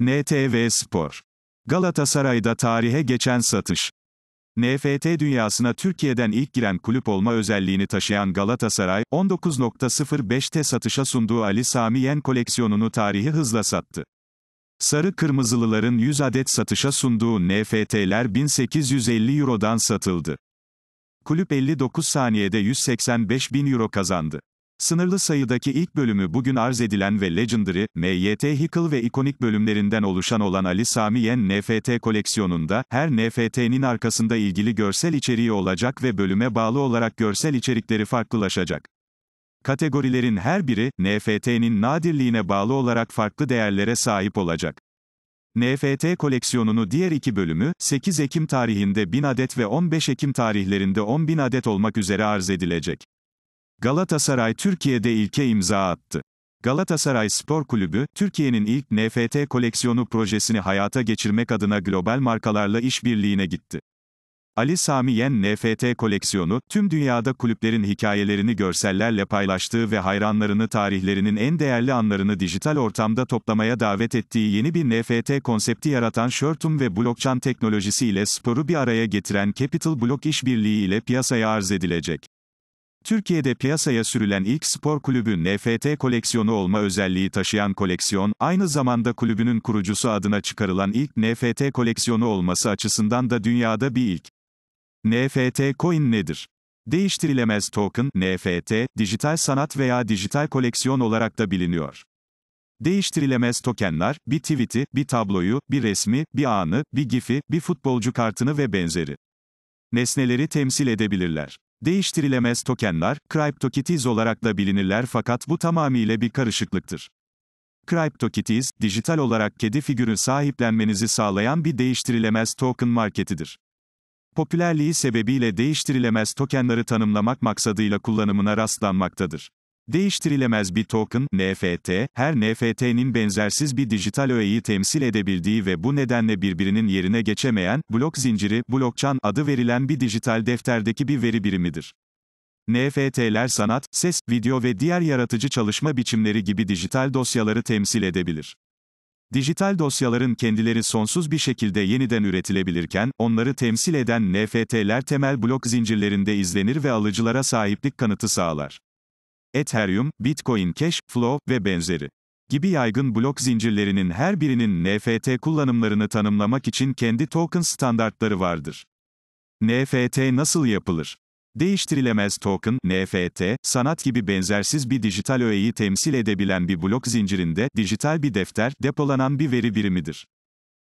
NTV Spor. Galatasaray'da tarihe geçen satış. NFT dünyasına Türkiye'den ilk giren kulüp olma özelliğini taşıyan Galatasaray, 19.05'te satışa sunduğu Ali Sami Yen koleksiyonunu tarihi hızla sattı. Sarı Kırmızılıların 100 adet satışa sunduğu NFT'ler 1850 Euro'dan satıldı. Kulüp 59 saniyede 185 bin Euro kazandı. Sınırlı sayıdaki ilk bölümü bugün arz edilen ve Legendary, MYT Hickle ve ikonik bölümlerinden oluşan olan Ali Sami Yen NFT koleksiyonunda, her NFT'nin arkasında ilgili görsel içeriği olacak ve bölüme bağlı olarak görsel içerikleri farklılaşacak. Kategorilerin her biri, NFT'nin nadirliğine bağlı olarak farklı değerlere sahip olacak. NFT koleksiyonunu diğer iki bölümü, 8 Ekim tarihinde 1000 adet ve 15 Ekim tarihlerinde 10.000 adet olmak üzere arz edilecek. Galatasaray Türkiye'de ilke imza attı. Galatasaray Spor Kulübü, Türkiye'nin ilk NFT koleksiyonu projesini hayata geçirmek adına global markalarla işbirliğine gitti. Ali Sami Yen NFT koleksiyonu, tüm dünyada kulüplerin hikayelerini görsellerle paylaştığı ve hayranlarını tarihlerinin en değerli anlarını dijital ortamda toplamaya davet ettiği yeni bir NFT konsepti yaratan Shirtum ve blockchain teknolojisi ile sporu bir araya getiren Capital Block işbirliği ile piyasaya arz edilecek. Türkiye'de piyasaya sürülen ilk spor kulübü NFT koleksiyonu olma özelliği taşıyan koleksiyon, aynı zamanda kulübünün kurucusu adına çıkarılan ilk NFT koleksiyonu olması açısından da dünyada bir ilk. NFT coin nedir? Değiştirilemez token, NFT, dijital sanat veya dijital koleksiyon olarak da biliniyor. Değiştirilemez tokenlar, bir tweet'i, bir tabloyu, bir resmi, bir anı, bir gifi, bir futbolcu kartını ve benzeri. Nesneleri temsil edebilirler. Değiştirilemez tokenlar, CryptoKitties olarak da bilinirler fakat bu tamamıyla bir karışıklıktır. CryptoKitties, dijital olarak kedi figürü sahiplenmenizi sağlayan bir değiştirilemez token marketidir. Popülerliği sebebiyle değiştirilemez tokenları tanımlamak maksadıyla kullanımına rastlanmaktadır. Değiştirilemez bir token, NFT, her NFT'nin benzersiz bir dijital öğeyi temsil edebildiği ve bu nedenle birbirinin yerine geçemeyen, blok zinciri, blockchain adı verilen bir dijital defterdeki bir veri birimidir. NFT'ler sanat, ses, video ve diğer yaratıcı çalışma biçimleri gibi dijital dosyaları temsil edebilir. Dijital dosyaların kendileri sonsuz bir şekilde yeniden üretilebilirken, onları temsil eden NFT'ler temel blok zincirlerinde izlenir ve alıcılara sahiplik kanıtı sağlar. Ethereum, Bitcoin Cash, Flow ve benzeri gibi yaygın blok zincirlerinin her birinin NFT kullanımlarını tanımlamak için kendi token standartları vardır. NFT nasıl yapılır? Değiştirilemez token, NFT, sanat gibi benzersiz bir dijital öğeyi temsil edebilen bir blok zincirinde, dijital bir defter, depolanan bir veri birimidir.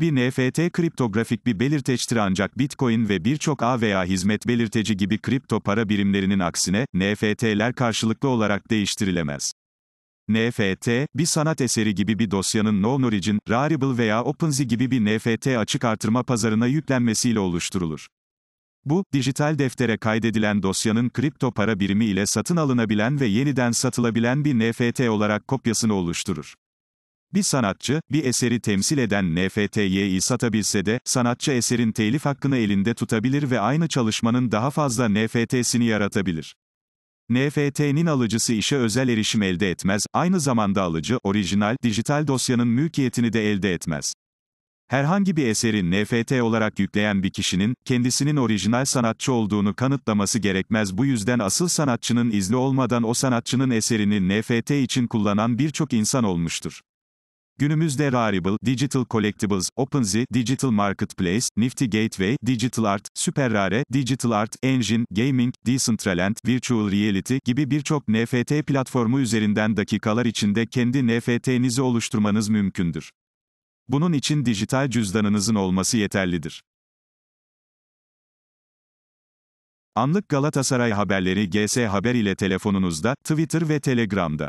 Bir NFT kriptografik bir belirteçtir ancak Bitcoin ve birçok A veya hizmet belirteci gibi kripto para birimlerinin aksine, NFT'ler karşılıklı olarak değiştirilemez. NFT, bir sanat eseri gibi bir dosyanın No Origin, Rarible veya OpenSea gibi bir NFT açık artırma pazarına yüklenmesiyle oluşturulur. Bu, dijital deftere kaydedilen dosyanın kripto para birimi ile satın alınabilen ve yeniden satılabilen bir NFT olarak kopyasını oluşturur. Bir sanatçı, bir eseri temsil eden NFT'yi satabilse de, sanatçı eserin telif hakkını elinde tutabilir ve aynı çalışmanın daha fazla NFT'sini yaratabilir. NFT'nin alıcısı işe özel erişim elde etmez, aynı zamanda alıcı, orijinal, dijital dosyanın mülkiyetini de elde etmez. Herhangi bir eseri NFT olarak yükleyen bir kişinin, kendisinin orijinal sanatçı olduğunu kanıtlaması gerekmez bu yüzden asıl sanatçının izni olmadan o sanatçının eserini NFT için kullanan birçok insan olmuştur. Günümüzde Rarible, Digital Collectibles, OpenSea, Digital Marketplace, Nifty Gateway, Digital Art, Super Rare, Digital Art, Engine, Gaming, Decentraland, Virtual Reality gibi birçok NFT platformu üzerinden dakikalar içinde kendi NFT'nizi oluşturmanız mümkündür. Bunun için dijital cüzdanınızın olması yeterlidir. Anlık Galatasaray haberleri GS Haber ile telefonunuzda, Twitter ve Telegram'da.